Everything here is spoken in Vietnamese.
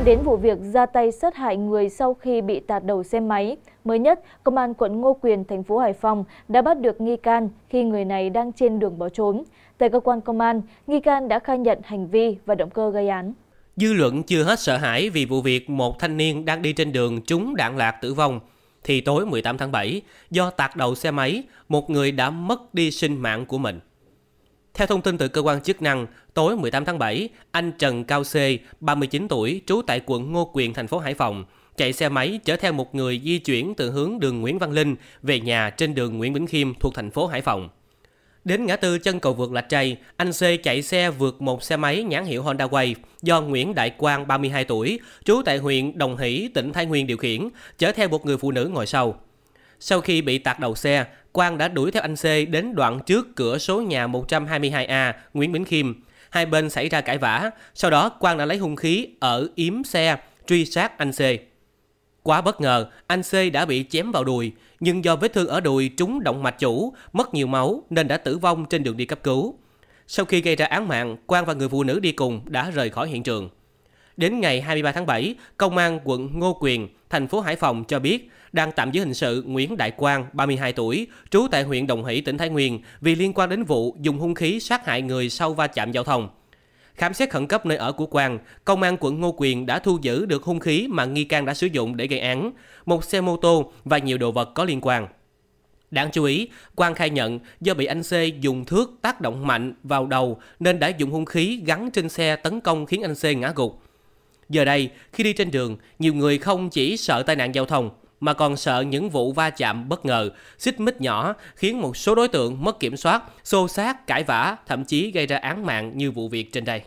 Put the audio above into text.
quan đến vụ việc ra tay sát hại người sau khi bị tạt đầu xe máy mới nhất công an quận ngô quyền thành phố hải phòng đã bắt được nghi can khi người này đang trên đường bỏ trốn tại cơ quan công an nghi can đã khai nhận hành vi và động cơ gây án dư luận chưa hết sợ hãi vì vụ việc một thanh niên đang đi trên đường trúng đạn lạc tử vong thì tối 18 tháng 7, do tạt đầu xe máy, một người đã mất đi sinh mạng của mình. Theo thông tin từ cơ quan chức năng, tối 18 tháng 7, anh Trần Cao C, 39 tuổi, trú tại quận Ngô Quyền, thành phố Hải Phòng, chạy xe máy chở theo một người di chuyển từ hướng đường Nguyễn Văn Linh về nhà trên đường Nguyễn Bỉnh Khiêm thuộc thành phố Hải Phòng. Đến ngã tư chân cầu vượt Lạch Tray, anh C chạy xe vượt một xe máy nhãn hiệu Honda Wave do Nguyễn Đại Quang 32 tuổi, trú tại huyện Đồng Hỷ, tỉnh Thái Nguyên điều khiển, chở theo một người phụ nữ ngồi sau. Sau khi bị tạt đầu xe, Quang đã đuổi theo anh C đến đoạn trước cửa số nhà 122A Nguyễn Bỉnh Khiêm. Hai bên xảy ra cãi vã, sau đó Quang đã lấy hung khí ở yếm xe truy sát anh C. Quá bất ngờ, anh C đã bị chém vào đùi, nhưng do vết thương ở đùi trúng động mạch chủ, mất nhiều máu nên đã tử vong trên đường đi cấp cứu. Sau khi gây ra án mạng, Quang và người phụ nữ đi cùng đã rời khỏi hiện trường. Đến ngày 23 tháng 7, Công an quận Ngô Quyền, thành phố Hải Phòng cho biết đang tạm giữ hình sự Nguyễn Đại Quang, 32 tuổi, trú tại huyện Đồng Hỷ, tỉnh Thái Nguyên vì liên quan đến vụ dùng hung khí sát hại người sau va chạm giao thông. Khám xét khẩn cấp nơi ở của Quang, công an quận Ngô Quyền đã thu giữ được hung khí mà nghi can đã sử dụng để gây án, một xe mô tô và nhiều đồ vật có liên quan. Đáng chú ý, Quang khai nhận do bị anh C dùng thước tác động mạnh vào đầu nên đã dùng hung khí gắn trên xe tấn công khiến anh C ngã gục. Giờ đây, khi đi trên đường, nhiều người không chỉ sợ tai nạn giao thông, mà còn sợ những vụ va chạm bất ngờ, xích mích nhỏ khiến một số đối tượng mất kiểm soát, xô xát, cãi vã, thậm chí gây ra án mạng như vụ việc trên đây.